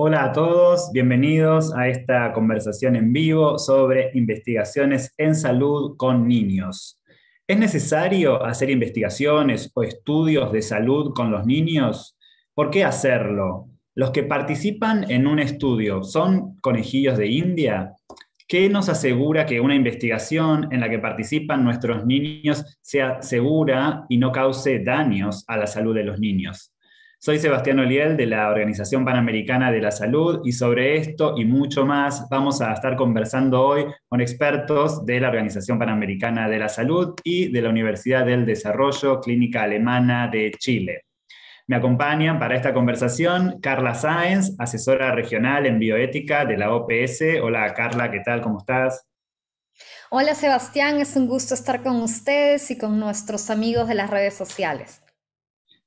Hola a todos, bienvenidos a esta conversación en vivo sobre investigaciones en salud con niños. ¿Es necesario hacer investigaciones o estudios de salud con los niños? ¿Por qué hacerlo? ¿Los que participan en un estudio son conejillos de India? ¿Qué nos asegura que una investigación en la que participan nuestros niños sea segura y no cause daños a la salud de los niños? Soy Sebastián Oliel de la Organización Panamericana de la Salud y sobre esto y mucho más vamos a estar conversando hoy con expertos de la Organización Panamericana de la Salud y de la Universidad del Desarrollo Clínica Alemana de Chile. Me acompañan para esta conversación Carla Sáenz, asesora regional en bioética de la OPS. Hola Carla, ¿qué tal? ¿Cómo estás? Hola Sebastián, es un gusto estar con ustedes y con nuestros amigos de las redes sociales.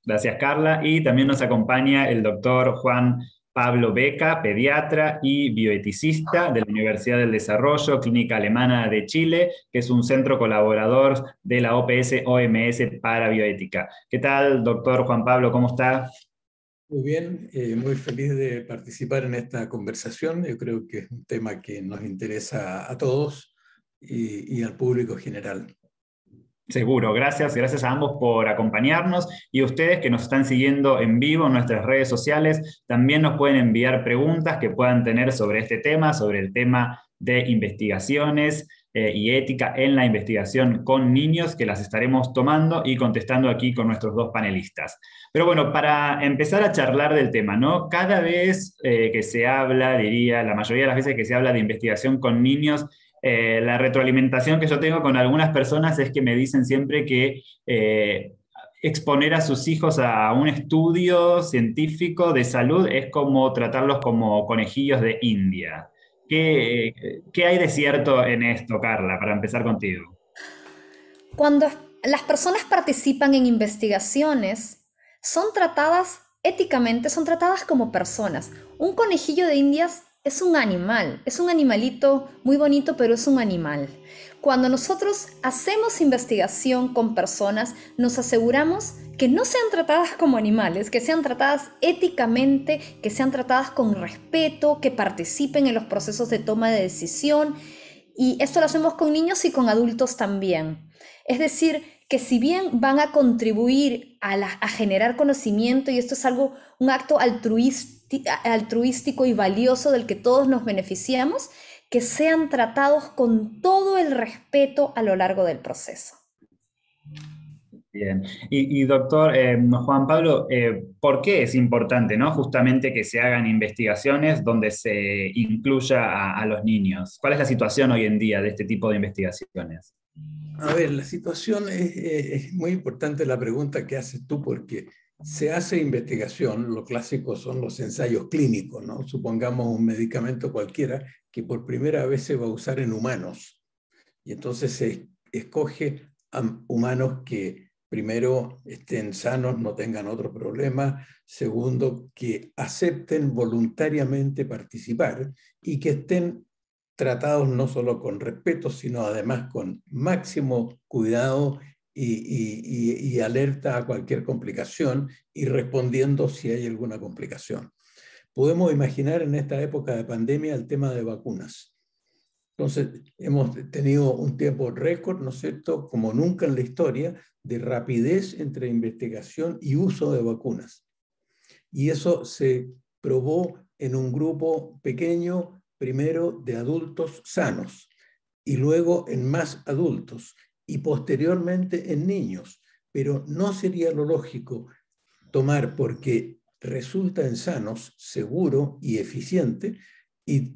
Gracias, Carla. Y también nos acompaña el doctor Juan Pablo Beca, pediatra y bioeticista de la Universidad del Desarrollo, Clínica Alemana de Chile, que es un centro colaborador de la OPS OMS para bioética. ¿Qué tal, doctor Juan Pablo? ¿Cómo está? Muy bien, eh, muy feliz de participar en esta conversación. Yo creo que es un tema que nos interesa a todos y, al público general. Seguro, gracias, gracias a ambos por acompañarnos y ustedes que nos están siguiendo en vivo en nuestras redes sociales, también nos pueden enviar preguntas que puedan tener sobre este tema, sobre el tema de investigaciones eh, y ética en la investigación con niños, que las estaremos tomando y contestando aquí con nuestros dos panelistas. Pero bueno, para empezar a charlar del tema, ¿no? Cada vez eh, que se habla, diría, la mayoría de las veces que se habla de investigación con niños, eh, la retroalimentación que yo tengo con algunas personas es que me dicen siempre que eh, exponer a sus hijos a un estudio científico de salud es como tratarlos como conejillos de India. ¿Qué, qué hay de cierto en esto, Carla, para empezar contigo? Cuando las personas participan en investigaciones, son tratadas éticamente, son tratadas como personas. Un conejillo de Indias es un animal, es un animalito muy bonito, pero es un animal. Cuando nosotros hacemos investigación con personas, nos aseguramos que no sean tratadas como animales, que sean tratadas éticamente, que sean tratadas con respeto, que participen en los procesos de toma de decisión. Y esto lo hacemos con niños y con adultos también. Es decir, que si bien van a contribuir a, generar conocimiento, y esto es algo, un acto altruista, altruístico y valioso del que todos nos beneficiamos, que sean tratados con todo el respeto a lo largo del proceso. Bien, y, doctor em, Juan Pablo, eh, ¿por qué es importante ¿no? justamente que se hagan investigaciones donde se incluya a, los niños? ¿Cuál es la situación hoy en día de este tipo de investigaciones? A ver, la situación es, es muy importante la pregunta que haces tú porque se hace investigación, lo clásico son los ensayos clínicos, ¿no? Supongamos un medicamento cualquiera que por primera vez se va a usar en humanos. Y entonces se escoge a humanos que primero estén sanos, no tengan otro problema, segundo, que acepten voluntariamente participar y que estén tratados no solo con respeto, sino además con máximo cuidado y, alerta a cualquier complicación y respondiendo si hay alguna complicación. Podemos imaginar en esta época de pandemia el tema de vacunas. Entonces, hemos tenido un tiempo récord, ¿no es cierto?, como nunca en la historia, de rapidez entre investigación y uso de vacunas. Y eso se probó en un grupo pequeño, primero de adultos sanos y luego en más adultos y posteriormente en niños. Pero no sería lo lógico tomar porque resulta en sanos, seguro y eficiente y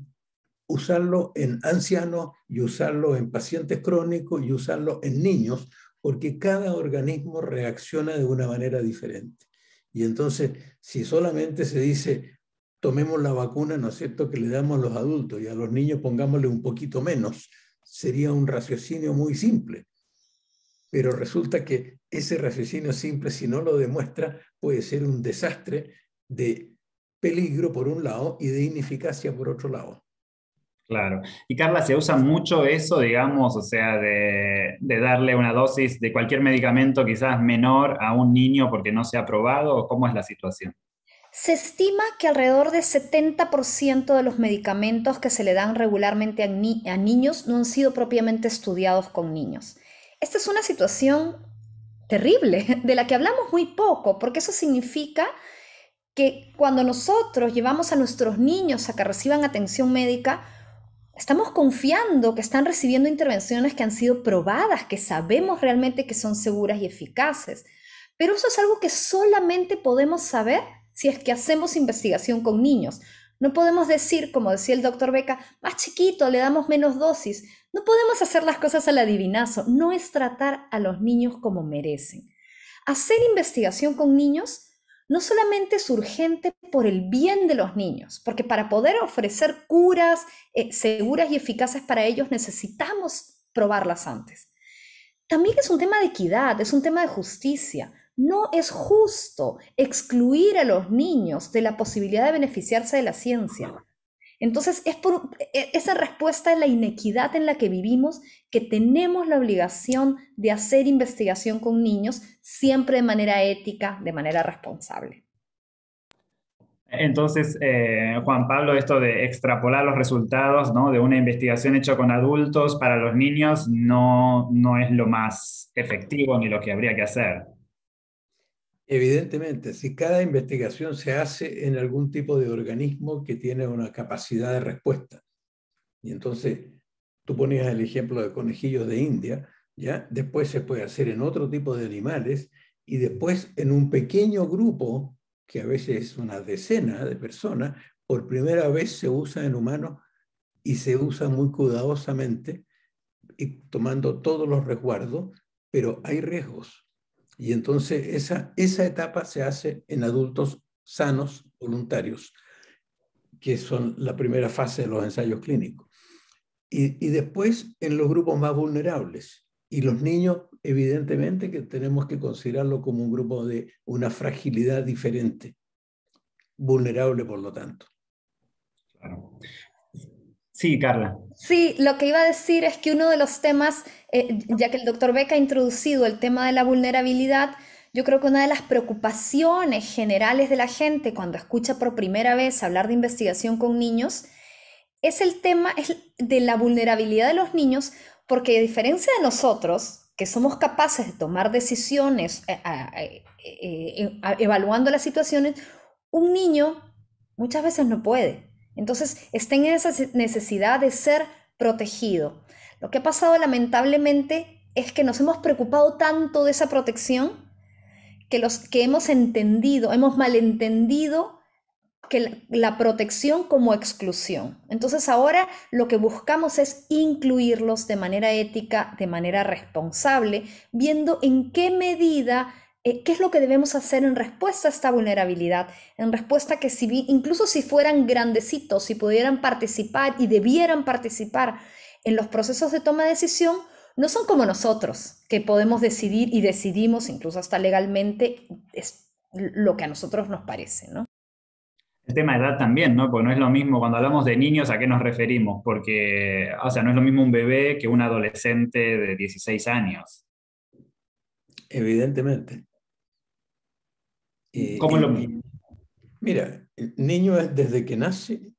usarlo en ancianos y usarlo en pacientes crónicos y usarlo en niños, porque cada organismo reacciona de una manera diferente. Y entonces, si solamente se dice, tomemos la vacuna, ¿no es cierto?, que le damos a los adultos y a los niños pongámosle un poquito menos, sería un raciocinio muy simple pero resulta que ese raciocinio simple, si no lo demuestra, puede ser un desastre de peligro por un lado y de ineficacia por otro lado. Claro. Y Carla, se usa mucho eso, digamos, o sea, de, darle una dosis de cualquier medicamento quizás menor a un niño porque no se ha probado, ¿cómo es la situación? Se estima que alrededor del 70% de los medicamentos que se le dan regularmente a niños no han sido propiamente estudiados con niños. Esta es una situación terrible de la que hablamos muy poco, porque eso significa que cuando nosotros llevamos a nuestros niños a que reciban atención médica, estamos confiando que están recibiendo intervenciones que han sido probadas, que sabemos realmente que son seguras y eficaces. Pero eso es algo que solamente podemos saber si es que hacemos investigación con niños. No podemos decir, como decía el doctor Beca, más chiquito, le damos menos dosis. No podemos hacer las cosas al adivinazo. No es tratar a los niños como merecen. Hacer investigación con niños no solamente es urgente por el bien de los niños, porque para poder ofrecer curas eh, seguras y eficaces para ellos necesitamos probarlas antes. También es un tema de equidad, es un tema de justicia. No es justo excluir a los niños de la posibilidad de beneficiarse de la ciencia. Entonces, e, esa respuesta es la inequidad en la que vivimos que tenemos la obligación de hacer investigación con niños siempre de manera ética, de manera responsable. Entonces, eh, Juan Pablo, esto de extrapolar los resultados de una investigación hecha con adultos para los niños no es lo más efectivo ni lo que habría que hacer. Evidentemente, si cada investigación se hace en algún tipo de organismo que tiene una capacidad de respuesta, y entonces tú ponías el ejemplo de conejillos de India, ¿ya? después se puede hacer en otro tipo de animales y después en un pequeño grupo, que a veces es una decena de personas, por primera vez se usa en humanos y se usa muy cuidadosamente y tomando todos los resguardos, pero hay riesgos. Y entonces esa, esa etapa se hace en adultos sanos, voluntarios, que son la primera fase de los ensayos clínicos. Y, después en los grupos más vulnerables. Y los niños, evidentemente, que tenemos que considerarlo como un grupo de una fragilidad diferente, vulnerable por lo tanto. Claro. Sí, Carla. Sí, lo que iba a decir es que uno de los temas, eh, ya que el doctor Beck ha introducido el tema de la vulnerabilidad, yo creo que una de las preocupaciones generales de la gente cuando escucha por primera vez hablar de investigación con niños es el tema de la vulnerabilidad de los niños, porque a diferencia de nosotros, que somos capaces de tomar decisiones eh, eh, evaluando las situaciones, un niño muchas veces no puede. Entonces, estén en esa necesidad de ser protegido. Lo que ha pasado lamentablemente es que nos hemos preocupado tanto de esa protección que, los, que hemos entendido, hemos malentendido que la protección como exclusión. Entonces ahora lo que buscamos es incluirlos de manera ética, de manera responsable, viendo en qué medida eh, qué es lo que debemos hacer en respuesta a esta vulnerabilidad, en respuesta a que si, incluso si fueran grandecitos, si pudieran participar y debieran participar en los procesos de toma de decisión, no son como nosotros, que podemos decidir y decidimos, incluso hasta legalmente, lo que a nosotros nos parece, ¿no? El tema de edad también, ¿no? Porque no es lo mismo cuando hablamos de niños a qué nos referimos, porque, o sea, no es lo mismo un bebé que un adolescente de 16 años. Evidentemente. Eh, lo Mira, el niño es desde que nace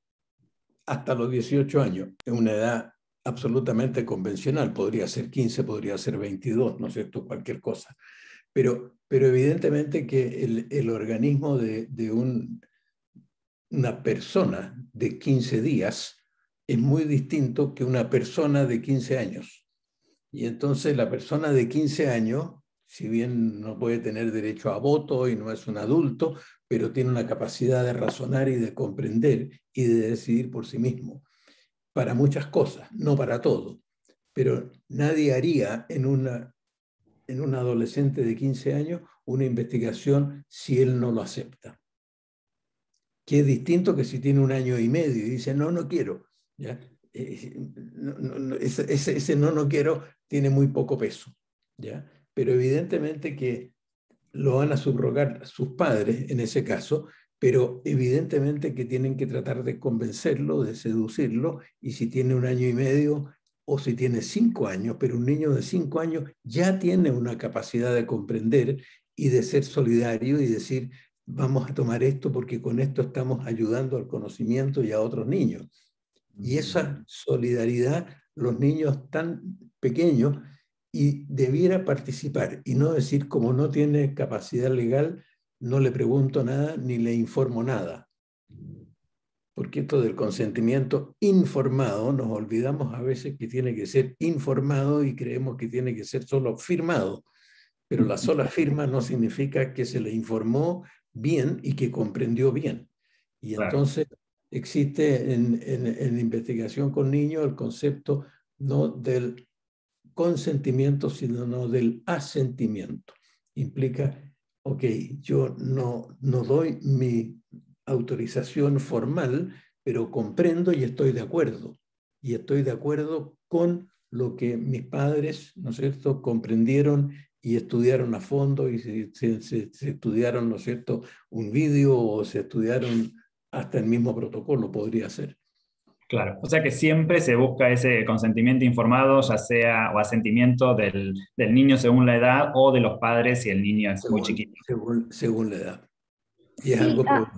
hasta los 18 años, es una edad absolutamente convencional, podría ser 15, podría ser 22, no es cierto, cualquier cosa. Pero, pero evidentemente que el, organismo de, de un, una persona de 15 días es muy distinto que una persona de 15 años. Y entonces la persona de 15 años si bien no puede tener derecho a voto y no es un adulto, pero tiene una capacidad de razonar y de comprender y de decidir por sí mismo. Para muchas cosas, no para todo. Pero nadie haría en, una, un adolescente de 15 años una investigación si él no lo acepta. Que es distinto que si tiene un año y medio y dice, no, no quiero. ¿ya? Eh, ese, ese, no, no quiero tiene muy poco peso. ¿ya? pero evidentemente que lo van a subrogar sus padres en ese caso, pero evidentemente que tienen que tratar de convencerlo, de seducirlo, y si tiene un año y medio o si tiene cinco años, pero un niño de cinco años ya tiene una capacidad de comprender y de ser solidario y decir, vamos a tomar esto porque con esto estamos ayudando al conocimiento y a otros niños. Y esa solidaridad, los niños tan pequeños y debiera participar y no decir como no tiene capacidad legal, no le pregunto nada ni le informo nada. Porque esto del consentimiento informado, nos olvidamos a veces que tiene que ser informado y creemos que tiene que ser solo firmado. Pero la sola firma no significa que se le informó bien y que comprendió bien. Y entonces existe en, en, en investigación con niños el concepto no del consentimiento, sino del asentimiento. Implica, ok, yo no, no doy mi autorización formal, pero comprendo y estoy de acuerdo. Y estoy de acuerdo con lo que mis padres, ¿no es cierto?, comprendieron y estudiaron a fondo y se, se, estudiaron, ¿no es cierto?, un vídeo o se estudiaron hasta el mismo protocolo, podría ser. Claro, o sea que siempre se busca ese consentimiento informado, ya sea o asentimiento del, del niño según la edad o de los padres si el niño es según, muy chiquito. Según, la edad. Y es algo ah,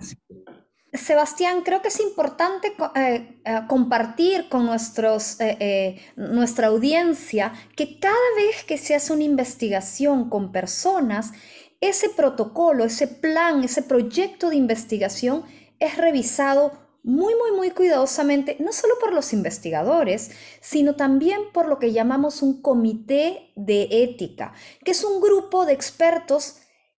Sebastián, creo que es importante eh, eh, compartir con nuestros, eh, nuestra audiencia que cada vez que se hace una investigación con personas, ese protocolo, ese plan, ese proyecto de investigación es revisado muy, muy, muy cuidadosamente, no solo por los investigadores, sino también por lo que llamamos un comité de ética, que es un grupo de expertos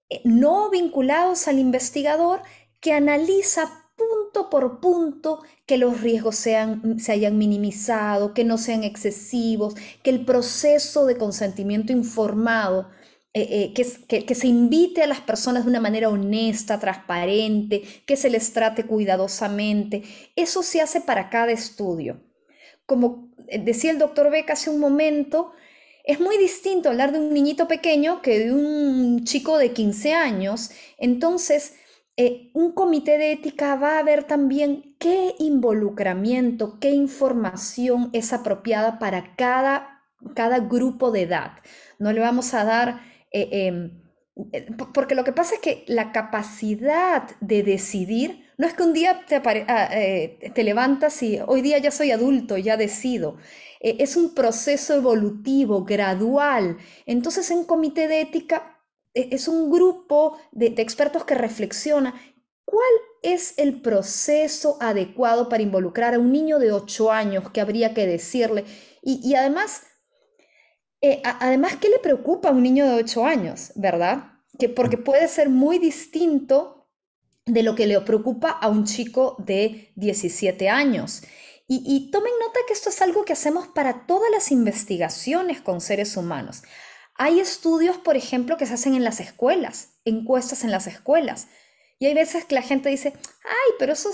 eh, no vinculados al investigador que analiza punto por punto que los riesgos mm, se hayan minimizado, que no sean excesivos, que el proceso de consentimiento informado eh, eh, que, se invite a las personas de una manera honesta, transparente, que se les trate cuidadosamente. Eso se hace para cada estudio. Como eh, decía el doctor Beck hace un momento, es muy distinto hablar de un niñito pequeño que de un chico de 15 años. Entonces, un comité de ética va a ver también qué involucramiento, qué información es apropiada para cada, cada grupo de edad. No le vamos a dar eh, em, eh, porque lo que pasa es que la capacidad de decidir, no es que un día te, ah, eh, levantas y hoy día ya soy adulto, ya decido, es un proceso evolutivo, gradual. Entonces en comité de ética e, es un grupo de, expertos que reflexiona cuál es el proceso adecuado para involucrar a un niño de 8 años que habría que decirle. y además eh, además, ¿qué le preocupa a un niño de 8 años, verdad? Que porque mm. puede ser muy distinto de lo que le preocupa a un chico de 17 años. Y, tomen nota que esto es algo que hacemos para todas las investigaciones con seres humanos. Hay estudios, por ejemplo, que se hacen en las escuelas, encuestas en las escuelas. Y hay veces que la gente dice, ay, pero eso,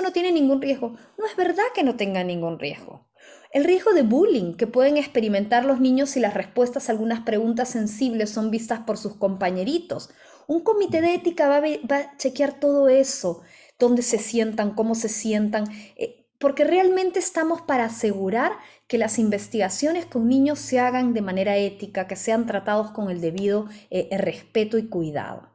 no tiene ningún riesgo. No es verdad que no tenga ningún riesgo el riesgo de bullying que pueden experimentar los niños si las respuestas a algunas preguntas sensibles son vistas por sus compañeritos. Un comité de ética va a, chequear todo eso, dónde se sientan, cómo se sientan, eh, porque realmente estamos para asegurar que las investigaciones con niños se hagan de manera ética, que sean tratados con el debido eh, respeto y cuidado.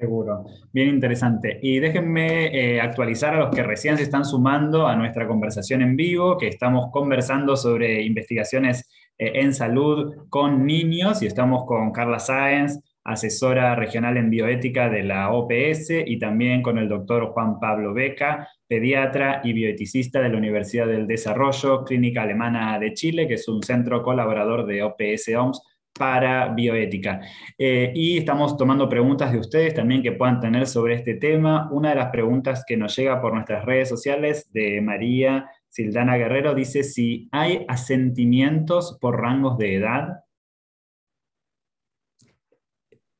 Seguro, bien interesante. Y déjenme eh, actualizar a los que recién se están sumando a nuestra conversación en vivo, que estamos conversando sobre investigaciones eh, en salud con niños y estamos con Carla Sáenz, asesora regional en bioética de la OPS, y también con el doctor Juan Pablo Beca, pediatra y bioeticista de la Universidad del Desarrollo, Clínica Alemana de Chile, que es un centro colaborador de OPS OMS para bioética. Eh, y estamos tomando preguntas de ustedes también que puedan tener sobre este tema. Una de las preguntas que nos llega por nuestras redes sociales de María Sildana Guerrero dice si hay asentimientos por rangos de edad.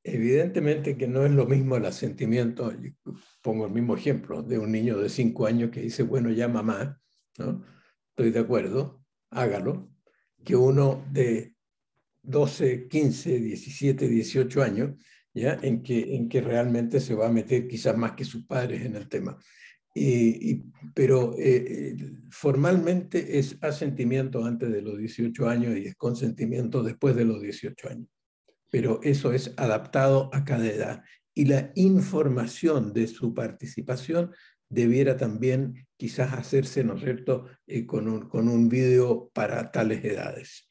Evidentemente que no es lo mismo el asentimiento, pongo el mismo ejemplo, de un niño de 5 años que dice, bueno, ya mamá, estoy de acuerdo, hágalo, que uno de 12, 15, 17, 18 años, ¿ya? En, que, realmente se va a meter quizás más que sus padres en el tema. pero eh, eh, formalmente es asentimiento antes de los 18 años y es consentimiento después de los 18 años. Pero eso es adaptado a cada edad. Y la información de su participación debiera también quizás hacerse, ¿no cierto?, con eh, con un vídeo para tales edades.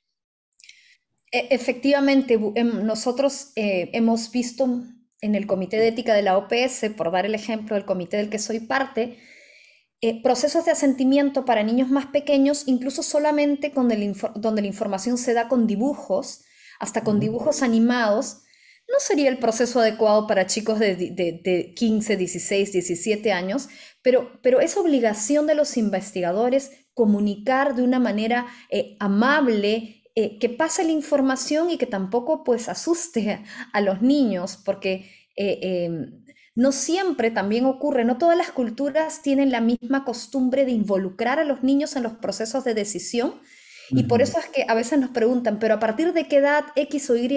E-, efectivamente, em, nosotros eh, hemos visto en el Comité de Ética de la OPS, por dar el ejemplo del comité del que soy parte, eh, procesos de asentimiento para niños más pequeños, incluso solamente donde la información se da con dibujos, hasta con dibujos animados, no sería el proceso adecuado para chicos de, 15, 16, 17 años, pero, pero es obligación de los investigadores comunicar de una manera eh, amable eh, que pase la información y que tampoco pues asuste a los niños, porque eh, em, no siempre también ocurre, no todas las culturas tienen la misma costumbre de involucrar a los niños en los procesos de decisión y por eso es que a veces nos preguntan, pero a partir de qué edad X o Y,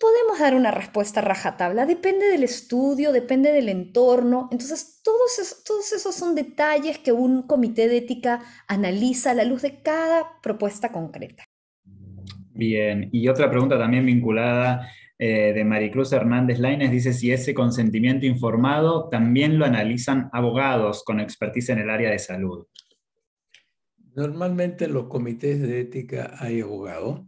podemos dar una respuesta rajatabla, depende del estudio, depende del entorno. Entonces, todos, todos esos son detalles que un comité de ética analiza a la luz de cada propuesta concreta. Bien, y otra pregunta también vinculada eh, de Maricruz Hernández Laines dice si ese consentimiento informado también lo analizan abogados con expertise en el área de salud. Normalmente en los comités de ética hay abogados,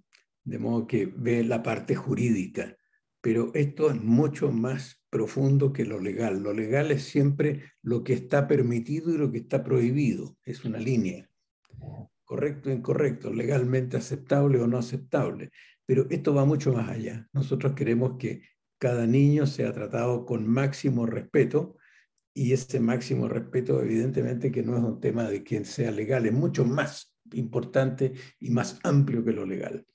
de modo que ve la parte jurídica, pero esto es mucho más profundo que lo legal. Lo legal es siempre lo que está permitido y lo que está prohibido, es una línea correcto o incorrecto, legalmente aceptable o no aceptable. Pero esto va mucho más allá. Nosotros queremos que cada niño sea tratado con máximo respeto y ese máximo respeto evidentemente que no es un tema de quien sea legal, es mucho más importante y más amplio que lo legal.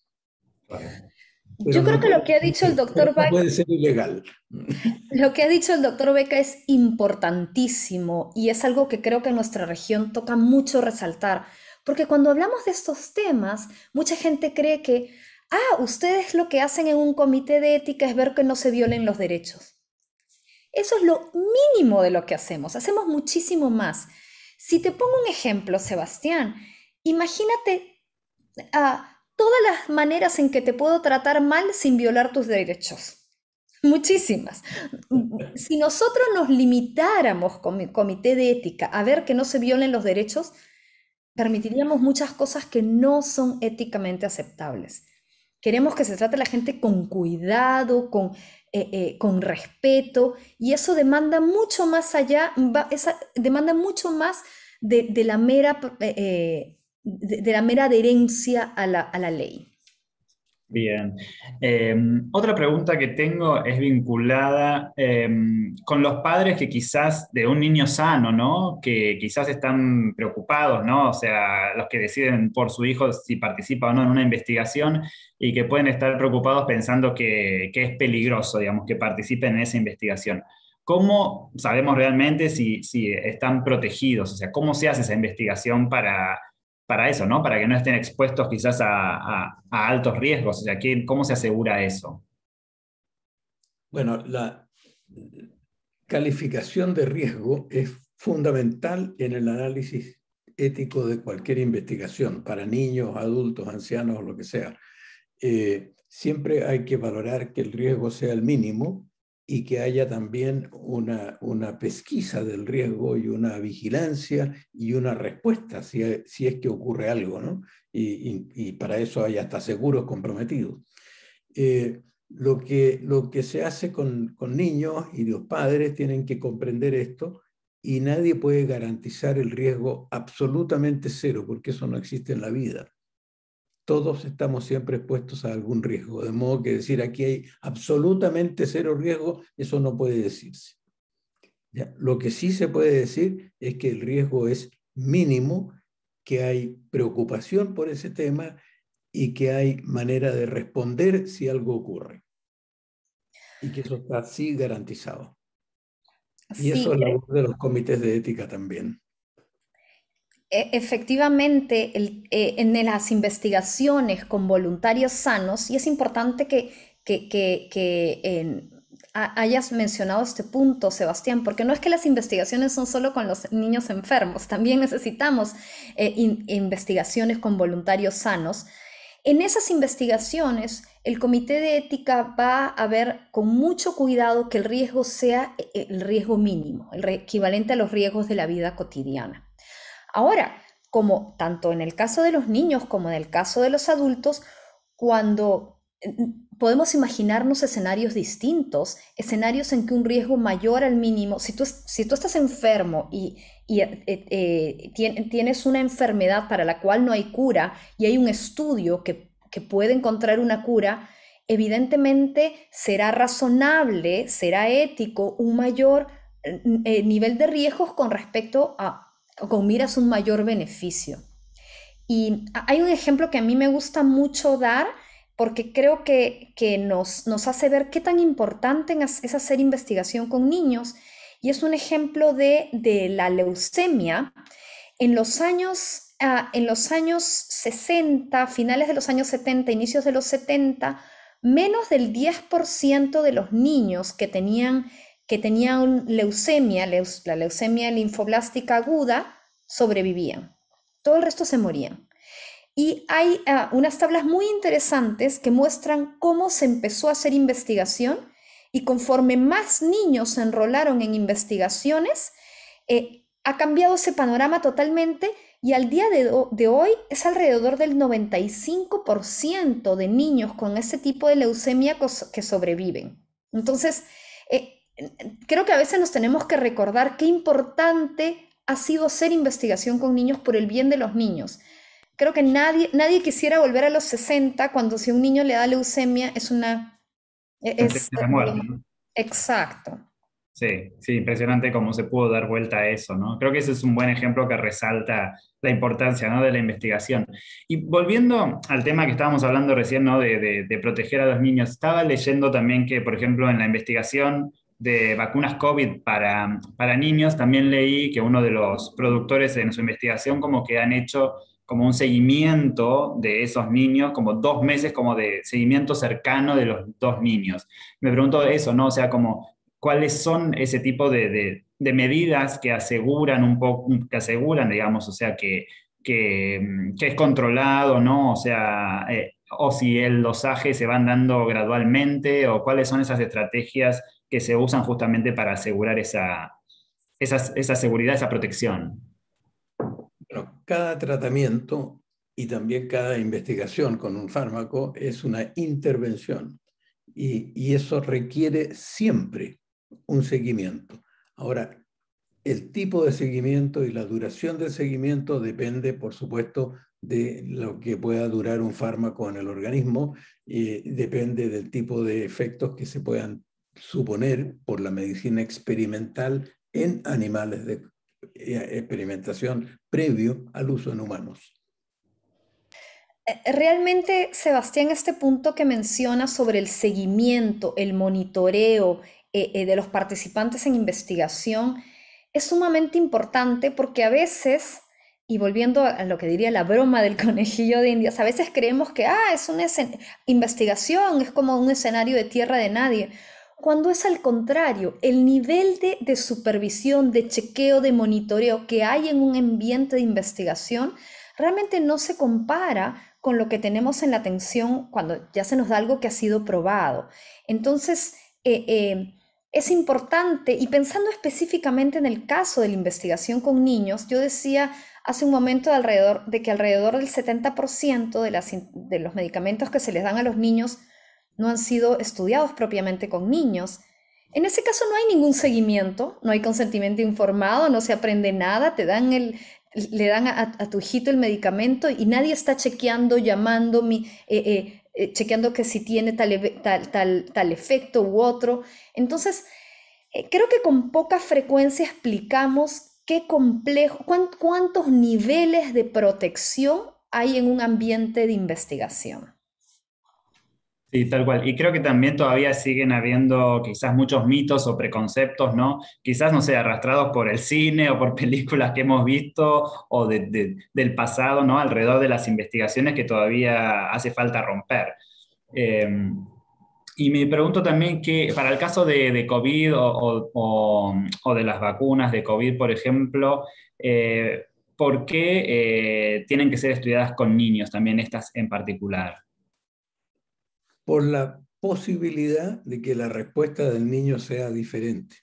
Yo creo que lo que ha dicho el doctor Beca. puede ser ilegal. Lo que ha dicho el doctor Beca es importantísimo y es algo que creo que en nuestra región toca mucho resaltar. Porque cuando hablamos de estos temas, mucha gente cree que, ah, ustedes lo que hacen en un comité de ética es ver que no se violen los derechos. Eso es lo mínimo de lo que hacemos, hacemos muchísimo más. Si te pongo un ejemplo, Sebastián, imagínate ah, todas las maneras en que te puedo tratar mal sin violar tus derechos. Muchísimas. Si nosotros nos limitáramos como comité de ética a ver que no se violen los derechos, permitiríamos muchas cosas que no son éticamente aceptables. Queremos que se trate a la gente con cuidado, con, eh, eh, con respeto, y eso demanda mucho más allá, demanda mucho más de, la mera, eh, de, la mera adherencia a la ley. Bien. Em, otra pregunta que tengo es vinculada em, con los padres que quizás de un niño sano, ¿no? Que quizás están preocupados, ¿no? O sea, los que deciden por su hijo si participa o no en una investigación y que pueden estar preocupados pensando que, es peligroso, digamos, que participen en esa investigación. ¿Cómo sabemos realmente si, si están protegidos? O sea, ¿cómo se hace esa investigación para para eso, ¿no? Para que no estén expuestos quizás a, altos riesgos. O sea, ¿cómo se asegura eso? Bueno, la calificación de riesgo es fundamental en el análisis ético de cualquier investigación, para niños, adultos, ancianos, lo que sea. Eh, siempre hay que valorar que el riesgo sea el mínimo y que haya también una, una, pesquisa del riesgo y una vigilancia y una respuesta si, es que ocurre algo, ¿no? Y, para eso hay hasta seguros comprometidos. Eh, lo, que, lo que se hace con niños y los padres tienen que comprender esto y nadie puede garantizar el riesgo absolutamente cero, porque eso no existe en la vida todos estamos siempre expuestos a algún riesgo. De modo que decir aquí hay absolutamente cero riesgo, eso no puede decirse. Lo que sí se puede decir es que el riesgo es mínimo, que hay preocupación por ese tema y que hay manera de responder si algo ocurre. Y que eso está así garantizado. Y eso es la voz de los comités de ética también. E, efectivamente eh, en las investigaciones con voluntarios sanos, y es importante que, hayas mencionado este punto, Sebastián, porque no es que las investigaciones son solo con los niños enfermos, también necesitamos eh, investigaciones con voluntarios sanos. En esas investigaciones, el comité de ética va a ver con mucho cuidado que el riesgo sea eh, el riesgo mínimo, el equivalente a los riesgos de la vida cotidiana. Ahora, como tanto en el caso de los niños como en el caso de los adultos, cuando eh, podemos imaginarnos escenarios distintos, escenarios en que un riesgo mayor al mínimo, si tú, estás enfermo y, eh, eh, tienes una enfermedad para la cual no hay cura y hay un estudio que, puede encontrar una cura, evidentemente será razonable, será ético un mayor nivel de riesgos con respecto a con miras un mayor beneficio. Y hay un ejemplo que a mí me gusta mucho dar porque creo que, nos, nos hace ver qué tan importante es hacer investigación con niños. Y es un ejemplo de, la leucemia. En los años ah, en los años 60, finales de los años 70, inicios de los 70, menos del 10% de los niños que tenían que tenían leucemia, la leucemia linfoblástica aguda, sobrevivían. Todo el resto se morían. Y hay ah, unas tablas muy interesantes que muestran cómo se empezó a hacer investigación y conforme más niños se enrolaron en investigaciones, eh, ha cambiado ese panorama totalmente y al día de, hoy es alrededor del 95% de niños con ese tipo de leucemia que sobreviven. Entonces, eh, creo que a veces nos tenemos que recordar qué importante ha sido hacer investigación con niños por el bien de los niños. Creo que nadie, nadie quisiera volver a los 60 cuando si a un niño le da leucemia es una... E-, es, eh, Exacto. Sí, sí, impresionante cómo se pudo dar vuelta a eso, ¿no? Creo que ese es un buen ejemplo que resalta la importancia ¿no? de la investigación. Y volviendo al tema que estábamos hablando recién, ¿no? de, de, proteger a los niños, estaba leyendo también que, por ejemplo, en la investigación de vacunas COVID para, niños, también leí que uno de los productores en su investigación como que han hecho como un seguimiento de esos niños, como dos meses como de seguimiento cercano de los dos niños. Me pregunto eso, ¿no? O sea, como cuáles son ese tipo de, medidas que aseguran un poco, que aseguran, digamos, o sea, que, que, es controlado, ¿no? O sea, eh, o si el dosaje se van dando gradualmente, o cuáles son esas estrategias que se usan justamente para asegurar esa, esa, seguridad, esa protección. cada tratamiento y también cada investigación con un fármaco es una intervención y, y eso requiere siempre un seguimiento. Ahora, el tipo de seguimiento y la duración del seguimiento depende, por supuesto, de lo que pueda durar un fármaco en el organismo, y eh, depende del tipo de efectos que se puedan suponer por la medicina experimental en animales de eh, experimentación previo al uso en humanos. Eh, eh, realmente, Sebastián, este punto que menciona sobre el seguimiento, el monitoreo de los participantes en investigación es sumamente importante porque a veces, y volviendo a lo que diría la broma del conejillo de Indias, a veces creemos que ah, es una investigación, es como un escenario de tierra de nadie, cuando es al contrario, el nivel de, supervisión, de chequeo, de monitoreo que hay en un ambiente de investigación realmente no se compara con lo que tenemos en la atención cuando ya se nos da algo que ha sido probado. Entonces, eh, eh, es importante, y pensando específicamente en el caso de la investigación con niños, yo decía hace un momento de, alrededor, que alrededor del 70% de los medicamentos que se les dan a los niños no han sido estudiados propiamente con niños. En ese caso no hay ningún seguimiento, no hay consentimiento informado, no se aprende nada, te dan le dan a, tu hijito el medicamento y nadie está chequeando, llamando, eh, eh, eh, chequeando que si tiene tal, efecto u otro. Entonces, creo que con poca frecuencia explicamos qué complejo, cuántos niveles de protección hay en un ambiente de investigación. Sí, tal cual. Y creo que también todavía siguen habiendo quizás muchos mitos o preconceptos, ¿no? Quizás, no sé, arrastrados por el cine o por películas que hemos visto o del pasado, ¿no? Alrededor de las investigaciones que todavía hace falta romper. Em, y me pregunto también que para el caso de, COVID o, de las vacunas de COVID, por ejemplo, eh, ¿por qué eh, tienen que ser estudiadas con niños también estas en particular? por la posibilidad de que la respuesta del niño sea diferente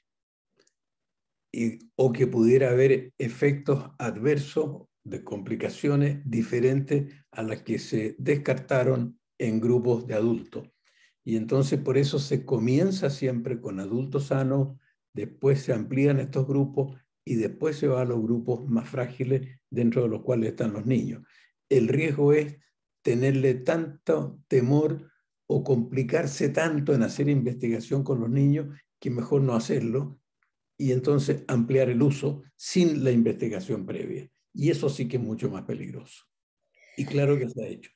o que pudiera haber efectos adversos de complicaciones diferentes a las que se descartaron en grupos de adultos. Y entonces por eso se comienza siempre con adultos sanos, después se amplían estos grupos y después se va a los grupos más frágiles dentro de los cuales están los niños. El riesgo es tenerle tanto temor o complicarse tanto en hacer investigación con los niños que mejor no hacerlo y entonces ampliar el uso sin la investigación previa. Y eso sí que es mucho más peligroso. Y claro que se ha hecho.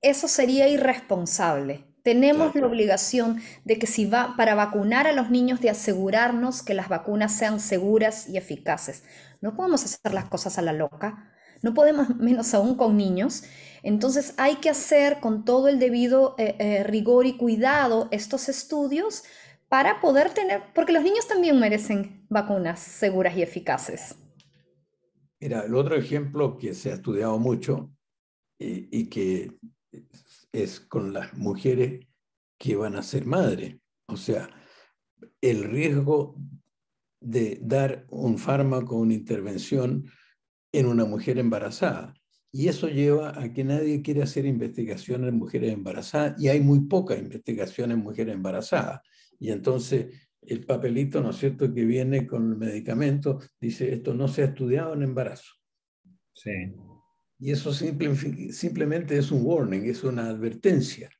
Eso sería irresponsable. Tenemos la obligación de que si va para vacunar a los niños de asegurarnos que las vacunas sean seguras y eficaces. No podemos hacer las cosas a la loca. No podemos menos aún con niños. Entonces hay que hacer con todo el debido eh, eh, rigor y cuidado estos estudios para poder tener, porque los niños también merecen vacunas seguras y eficaces. Mira, el otro ejemplo que se ha estudiado mucho y, y que es con las mujeres que van a ser madre, O sea, el riesgo de dar un fármaco, una intervención en una mujer embarazada. Y eso lleva a que nadie quiere hacer investigación en mujeres embarazadas y hay muy poca investigación en mujeres embarazadas. Y entonces el papelito, ¿no es cierto?, que viene con el medicamento, dice, esto no se ha estudiado en embarazo. Sí. Y eso simplemente es un warning, es una advertencia.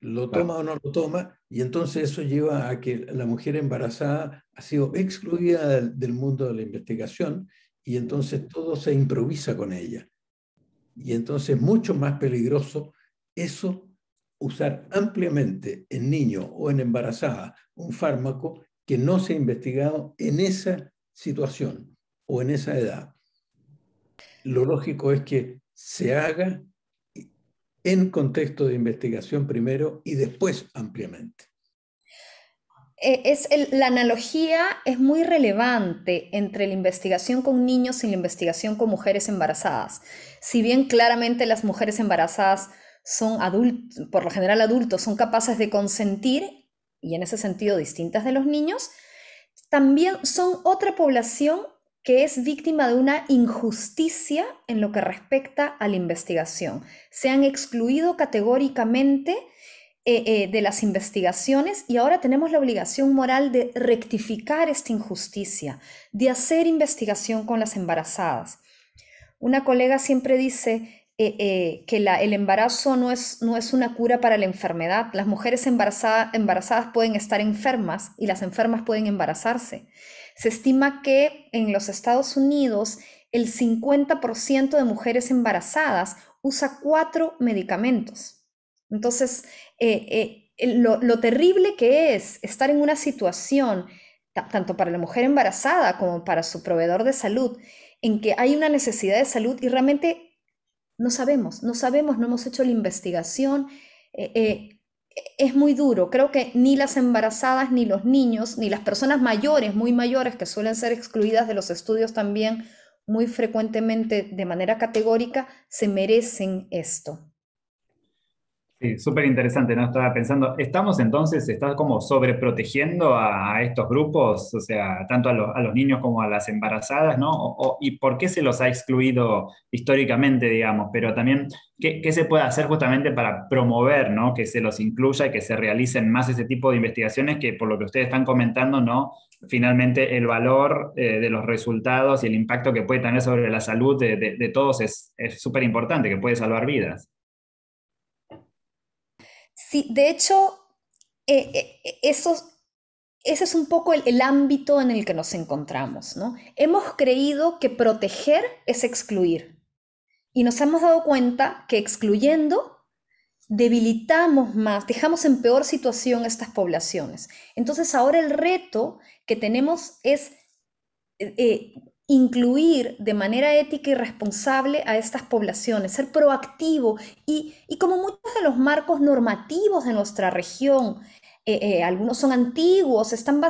Lo toma o no lo toma, y entonces eso lleva a que la mujer embarazada ha sido excluida del mundo de la investigación y entonces todo se improvisa con ella. Y entonces mucho más peligroso eso, usar ampliamente en niño o en embarazada un fármaco que no se ha investigado en esa situación o en esa edad. Lo lógico es que se haga en contexto de investigación primero y después ampliamente. Eh, la analogía es muy relevante entre la investigación con niños y la investigación con mujeres embarazadas. Si bien claramente las mujeres embarazadas son adultos, por lo general adultos, son capaces de consentir, y en ese sentido distintas de los niños, también son otra población que es víctima de una injusticia en lo que respecta a la investigación. Se han excluido categóricamente eh, eh, de las investigaciones y ahora tenemos la obligación moral de rectificar esta injusticia, de hacer investigación con las embarazadas. Una colega siempre dice eh, que el embarazo no es, una cura para la enfermedad. Las mujeres embarazadas pueden estar enfermas y las enfermas pueden embarazarse. Se estima que en los Estados Unidos el 50% de mujeres embarazadas usa cuatro medicamentos. Entonces, eh, eh, lo, terrible que es estar en una situación, tanto para la mujer embarazada como para su proveedor de salud, en que hay una necesidad de salud y realmente no sabemos, no sabemos, no hemos hecho la investigación. Eh, es muy duro. Creo que ni las embarazadas, ni los niños, ni las personas mayores, muy mayores, que suelen ser excluidas de los estudios también muy frecuentemente de manera categórica, se merecen esto. Sí, súper interesante, ¿no? Estaba pensando, ¿estamos entonces, estás como sobreprotegiendo a, estos grupos, o sea, tanto a, los niños como a las embarazadas, ¿no? ¿Y por qué se los ha excluido históricamente, digamos? Pero también, ¿qué, se puede hacer justamente para promover, ¿no? Que se los incluya y que se realicen más ese tipo de investigaciones que por lo que ustedes están comentando, ¿no? Finalmente, el valor eh, de los resultados y el impacto que puede tener sobre la salud de todos es súper importante, que puede salvar vidas. Sí, de hecho, eh, eh, eh, ese es un poco el, ámbito en el que nos encontramos, ¿no? Hemos creído que proteger es excluir. Y nos hemos dado cuenta que excluyendo debilitamos más, dejamos en peor situación a estas poblaciones. Entonces ahora el reto que tenemos es incluir de manera ética y responsable a estas poblaciones, ser proactivo y, como muchos de los marcos normativos de nuestra región, eh, eh, algunos son antiguos, están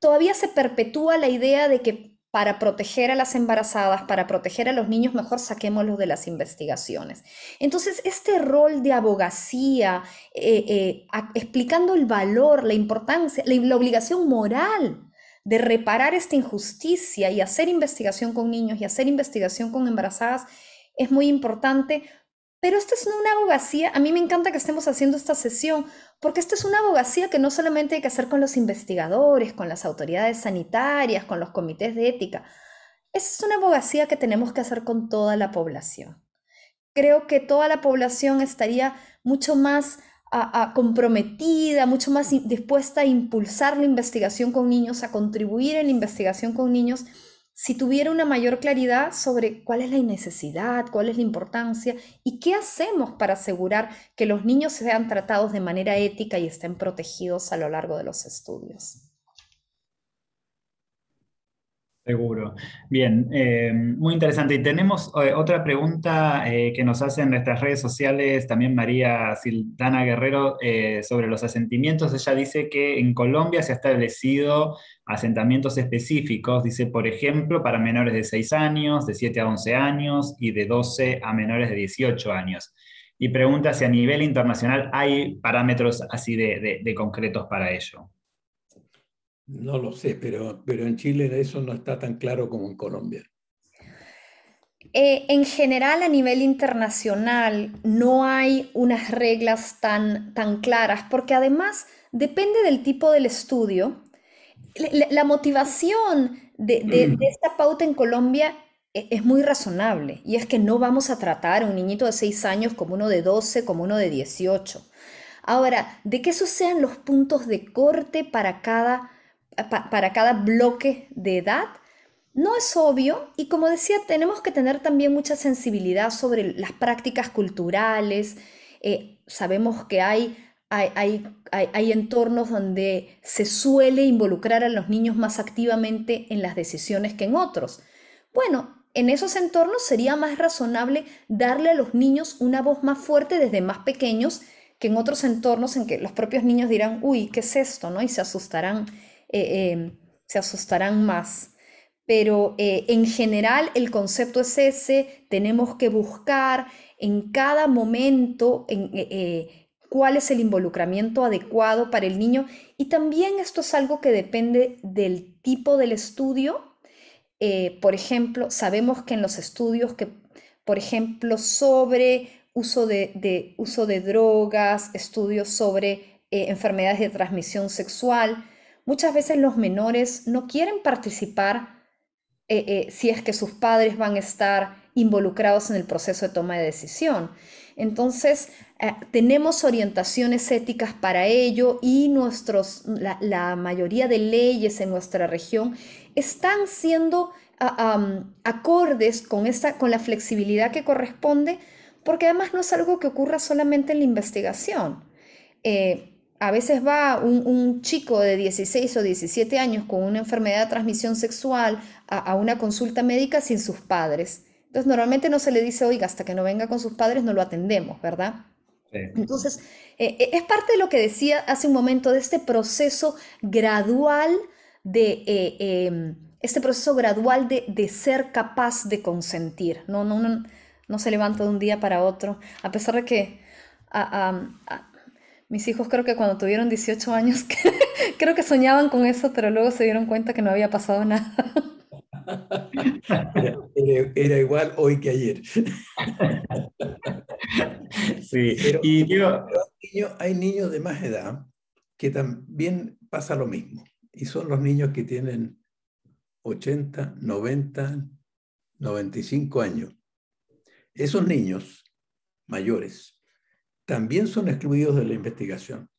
todavía se perpetúa la idea de que para proteger a las embarazadas, para proteger a los niños, mejor saquémoslos de las investigaciones. Entonces, este rol de abogacía, eh, explicando el valor, la importancia, la obligación moral de reparar esta injusticia y hacer investigación con niños y hacer investigación con embarazadas es muy importante. Pero esta es una abogacía, a mí me encanta que estemos haciendo esta sesión, porque esta es una abogacía que no solamente hay que hacer con los investigadores, con las autoridades sanitarias, con los comités de ética. Esta es una abogacía que tenemos que hacer con toda la población. Creo que toda la población estaría mucho más comprometida, mucho más dispuesta a impulsar la investigación con niños, a contribuir en la investigación con niños, si tuviera una mayor claridad sobre cuál es la necesidad, cuál es la importancia y qué hacemos para asegurar que los niños sean tratados de manera ética y estén protegidos a lo largo de los estudios. Seguro. Bien, eh, muy interesante. Y tenemos eh, otra pregunta eh, que nos hacen nuestras redes sociales, también María Siltana Guerrero, sobre los asentimientos. Ella dice que en Colombia se han establecido asentamientos específicos, dice, por ejemplo, para menores de 6 años, de 7 a 11 años y de 12 a menores de 18 años. Y pregunta si a nivel internacional hay parámetros así de concretos para ello. No lo sé, pero, pero en Chile eso no está tan claro como en Colombia. Eh, en general, a nivel internacional, no hay unas reglas tan, tan claras, porque además depende del tipo del estudio. La, motivación mm. de, esta pauta en Colombia e, es, muy razonable, y es que no vamos a tratar a un niñito de 6 años como uno de 12, como uno de 18. Ahora, de que esos sean los puntos de corte para cada para cada bloque de edad no es obvio y como decía, tenemos que tener también mucha sensibilidad sobre las prácticas culturales. Eh, sabemos que hay hay, hay, entornos donde se suele involucrar a los niños más activamente en las decisiones que en otros. Bueno, en esos entornos sería más razonable darle a los niños una voz más fuerte desde más pequeños que en otros entornos en que los propios niños dirán, uy, ¿qué es esto? ¿no? Y se asustarán eh, eh, se asustarán más. Pero eh, en general el concepto es ese, tenemos que buscar en cada momento cuál es el involucramiento adecuado para el niño y también esto es algo que depende del tipo del estudio. por ejemplo, sabemos que en los estudios que, por ejemplo, sobre uso de, uso de drogas, estudios sobre enfermedades de transmisión sexual, muchas veces los menores no quieren participar eh, eh, si es que sus padres van a estar involucrados en el proceso de toma de decisión. Entonces, eh, tenemos orientaciones éticas para ello y nuestros, la, mayoría de leyes en nuestra región están siendo acordes con, esta, con la flexibilidad que corresponde, porque además no es algo que ocurra solamente en la investigación a veces va un, chico de 16 o 17 años con una enfermedad de transmisión sexual a, una consulta médica sin sus padres. Entonces, normalmente no se le dice, oiga, hasta que no venga con sus padres no lo atendemos, ¿verdad? Entonces, eh, eh, es parte de lo que decía hace un momento, de este proceso gradual de... Eh, em, este proceso gradual de, de, ser capaz de consentir, no, no, no, se levanta de un día para otro, a pesar de que mis hijos creo que cuando tuvieron 18 años, creo que soñaban con eso, pero luego se dieron cuenta que no había pasado nada. Era, igual hoy que ayer. Sí, niños, hay niños de más edad que también pasa lo mismo. Y son los niños que tienen 80, 90, 95 años. Esos niños mayores también son excluidos de la investigación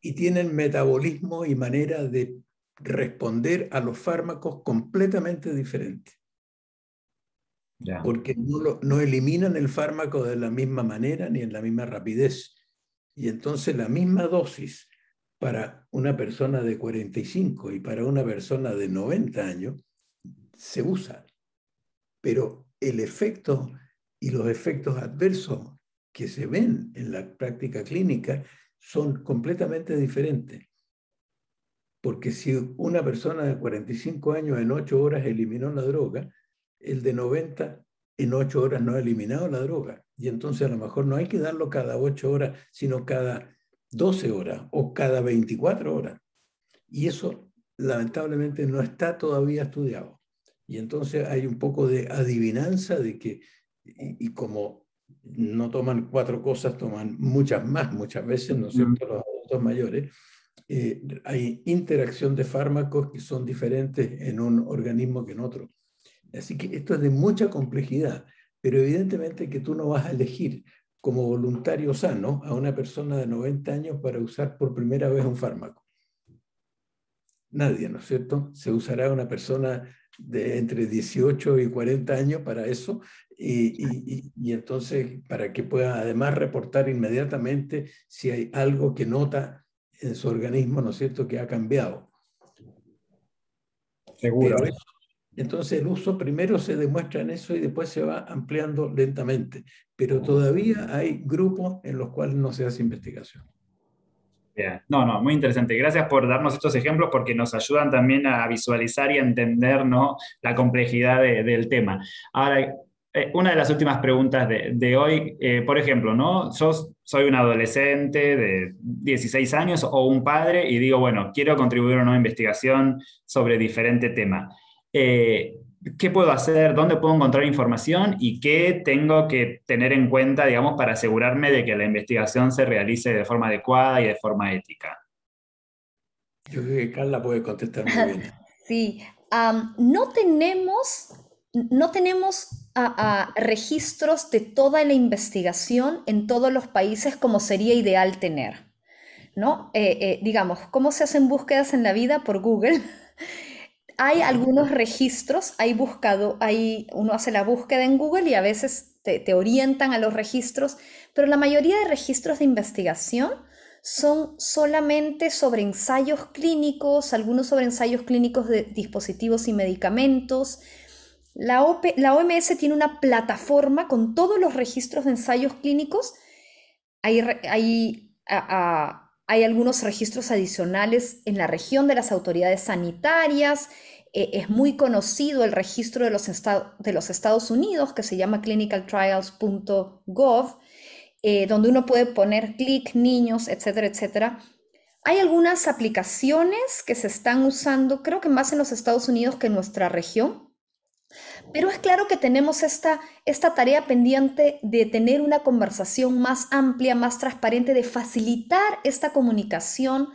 y tienen metabolismo y manera de responder a los fármacos completamente diferentes. Porque no, no eliminan el fármaco de la misma manera ni en la misma rapidez. Y entonces la misma dosis para una persona de 45 y para una persona de 90 años se usa. Pero el efecto y los efectos adversos que se ven en la práctica clínica son completamente diferentes. Porque si una persona de 45 años en 8 horas eliminó la droga, el de 90 en 8 horas no ha eliminado la droga. Y entonces a lo mejor no hay que darlo cada 8 horas, sino cada 12 horas o cada 24 horas. Y eso lamentablemente no está todavía estudiado. Y entonces hay un poco de adivinanza de que, y, y como no toman cuatro cosas, toman muchas más, muchas veces, ¿no es cierto?, los adultos mayores. Eh, hay interacción de fármacos que son diferentes en un organismo que en otro. Así que esto es de mucha complejidad, pero evidentemente que tú no vas a elegir como voluntario sano a una persona de 90 años para usar por primera vez un fármaco. Nadie, ¿no es cierto? Se usará una persona de entre 18 y 40 años para eso y, entonces para que pueda además reportar inmediatamente si hay algo que nota en su organismo, ¿no es cierto?, que ha cambiado. Seguro. entonces el uso primero se demuestra en eso y después se va ampliando lentamente, pero todavía hay grupos en los cuales no se hace investigación. No, no, muy interesante. Gracias por darnos estos ejemplos porque nos ayudan también a visualizar y a entender la complejidad del tema. Ahora, eh, una de las últimas preguntas de, hoy, eh, por ejemplo, ¿no? Yo soy un adolescente de 16 años o un padre y digo, bueno, quiero contribuir a una investigación sobre diferente tema. Eh, qué puedo hacer, dónde puedo encontrar información y qué tengo que tener en cuenta, digamos, para asegurarme de que la investigación se realice de forma adecuada y de forma ética. Yo creo que Carla puede contestar muy bien. Sí, no tenemos, no tenemos registros de toda la investigación en todos los países como sería ideal tener. ¿no? Eh, eh, digamos, ¿cómo se hacen búsquedas en la vida por Google? hay algunos registros, hay buscado, hay, uno hace la búsqueda en Google y a veces te, orientan a los registros, pero la mayoría de registros de investigación son solamente sobre ensayos clínicos, algunos sobre ensayos clínicos de dispositivos y medicamentos. La, OMS tiene una plataforma con todos los registros de ensayos clínicos. Hay, hay hay algunos registros adicionales en la región de las autoridades sanitarias. Eh, es muy conocido el registro de los, Estados Unidos que se llama clinicaltrials.gov, eh, donde uno puede poner clic, niños, etcétera, etcétera. Hay algunas aplicaciones que se están usando, creo que más en los Estados Unidos que en nuestra región, pero es claro que tenemos esta, tarea pendiente de tener una conversación más amplia, más transparente, de facilitar esta comunicación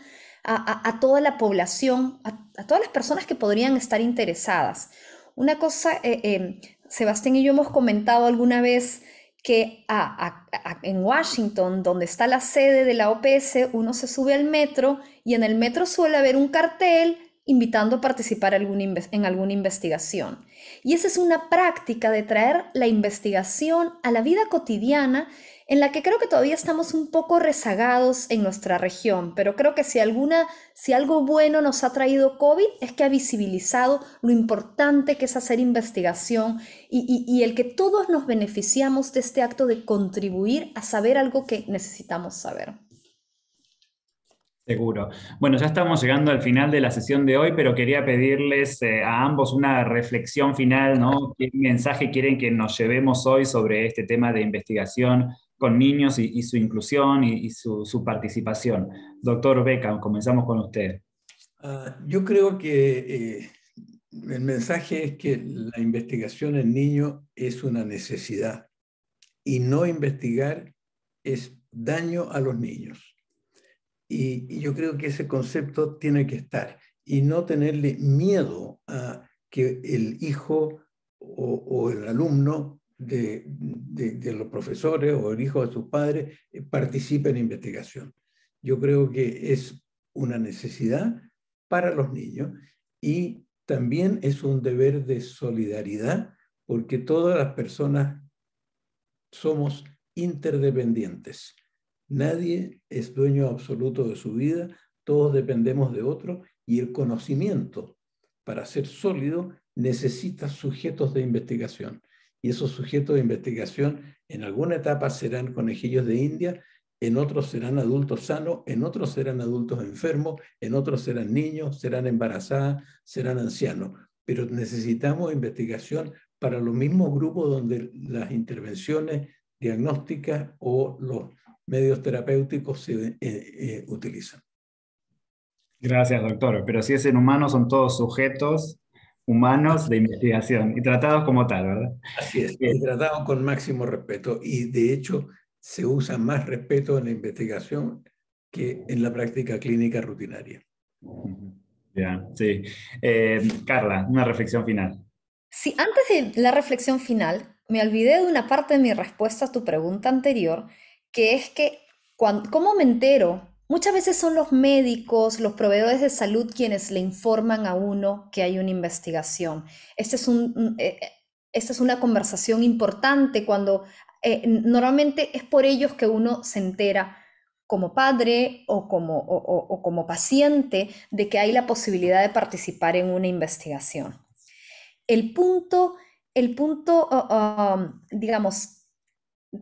a, toda la población, a, todas las personas que podrían estar interesadas. Una cosa, eh, em, Sebastián y yo hemos comentado alguna vez que en Washington, donde está la sede de la OPS, uno se sube al metro y en el metro suele haber un cartel invitando a participar en alguna investigación. Y esa es una práctica de traer la investigación a la vida cotidiana en la que creo que todavía estamos un poco rezagados en nuestra región, pero creo que si alguna si algo bueno nos ha traído COVID es que ha visibilizado lo importante que es hacer investigación y el que todos nos beneficiamos de este acto de contribuir a saber algo que necesitamos saber. Seguro. Bueno, ya estamos llegando al final de la sesión de hoy, pero quería pedirles eh, a ambos una reflexión final, ¿no? ¿Qué mensaje quieren que nos llevemos hoy sobre este tema de investigación con niños y, su inclusión y, su, participación? Doctor Beckham, comenzamos con usted. Ah, yo creo que eh, el mensaje es que la investigación en niños es una necesidad y no investigar es daño a los niños y, yo creo que ese concepto tiene que estar y no tenerle miedo a que el hijo o, el alumno de, de, los profesores o el hijo de sus padres eh, participe en investigación. Yo creo que es una necesidad para los niños y también es un deber de solidaridad porque todas las personas somos interdependientes. Nadie es dueño absoluto de su vida, todos dependemos de otro y el conocimiento, para ser sólido, necesita sujetos de investigación. Y esos sujetos de investigación en alguna etapa serán conejillos de India, en otros serán adultos sanos, en otros serán adultos enfermos, en otros serán niños, serán embarazadas, serán ancianos. Pero necesitamos investigación para los mismos grupos donde las intervenciones diagnósticas o los medios terapéuticos se eh, eh, utilizan. Gracias, doctor. Pero si es en humanos, son todos sujetos humanos de investigación y tratados como tal, ¿verdad? Así es, tratados con máximo respeto. Y de hecho, se usa más respeto en la investigación que en la práctica clínica rutinaria. Ya, sí. Eh, Carla, una reflexión final. Sí, antes de la reflexión final, me olvidé de una parte de mi respuesta a tu pregunta anterior, que es que, cuando, ¿cómo me entero? Muchas veces son los médicos, los proveedores de salud quienes le informan a uno que hay una investigación. Este es un, eh, eh, esta es una conversación importante cuando eh, normalmente es por ellos que uno se entera como padre o como, como paciente de que hay la posibilidad de participar en una investigación. El punto, el punto ah, ah, digamos,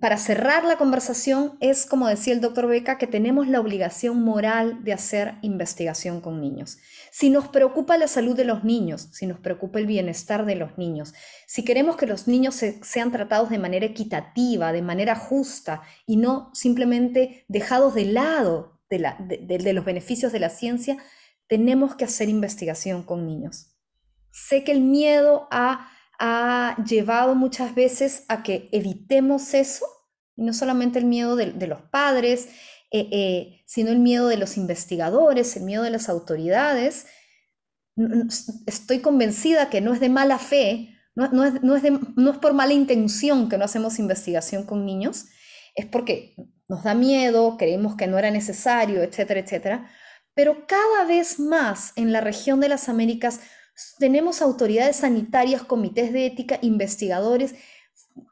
para cerrar la conversación es, como decía el doctor Beca, que tenemos la obligación moral de hacer investigación con niños. Si nos preocupa la salud de los niños, si nos preocupa el bienestar de los niños, si queremos que los niños sean tratados de manera equitativa, de manera justa y no simplemente dejados de lado de los beneficios de la ciencia, tenemos que hacer investigación con niños. Sé que el miedo a ha llevado muchas veces a que evitemos eso, y no solamente el miedo de, los padres, eh, eh, sino el miedo de los investigadores, el miedo de las autoridades. Estoy convencida que no es de mala fe, no, es, por mala intención que no hacemos investigación con niños, es porque nos da miedo, creemos que no era necesario, etcétera, etcétera. Pero cada vez más en la región de las Américas tenemos autoridades sanitarias, comités de ética, investigadores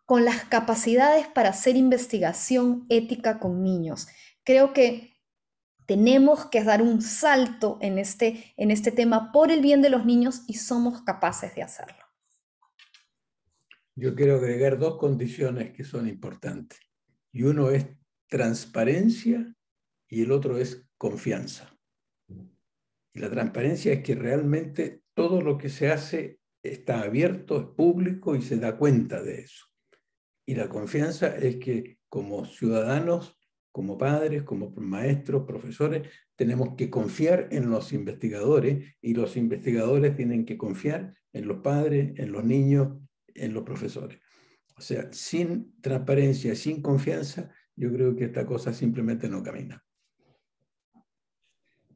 con las capacidades para hacer investigación ética con niños. Creo que tenemos que dar un salto en este, en este tema por el bien de los niños y somos capaces de hacerlo. Yo quiero agregar dos condiciones que son importantes. Y uno es transparencia y el otro es confianza. Y la transparencia es que realmente todo lo que se hace está abierto, es público y se da cuenta de eso. Y la confianza es que como ciudadanos, como padres, como maestros, profesores, tenemos que confiar en los investigadores y los investigadores tienen que confiar en los padres, en los niños, en los profesores. O sea, sin transparencia, sin confianza, yo creo que esta cosa simplemente no camina.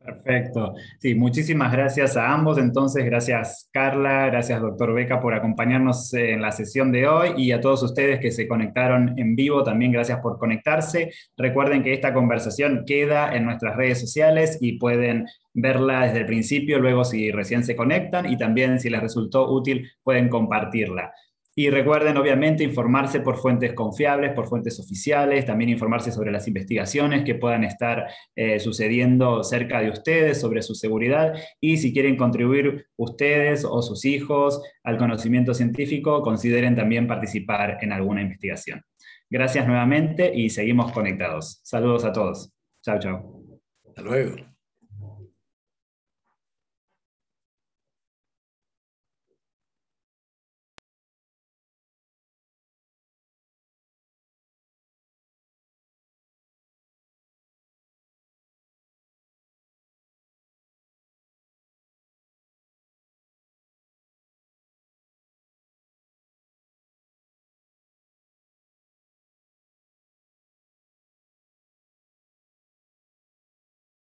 Perfecto. Sí, muchísimas gracias a ambos. Entonces, gracias Carla, gracias doctor Beca por acompañarnos eh, en la sesión de hoy y a todos ustedes que se conectaron en vivo, también gracias por conectarse. Recuerden que esta conversación queda en nuestras redes sociales y pueden verla desde el principio, luego si recién se conectan y también si les resultó útil pueden compartirla. Y recuerden, obviamente, informarse por fuentes confiables, por fuentes oficiales, también informarse sobre las investigaciones que puedan estar eh, sucediendo cerca de ustedes, sobre su seguridad, y si quieren contribuir ustedes o sus hijos al conocimiento científico, consideren también participar en alguna investigación. Gracias nuevamente y seguimos conectados. Saludos a todos. Chao, chao. Hasta luego.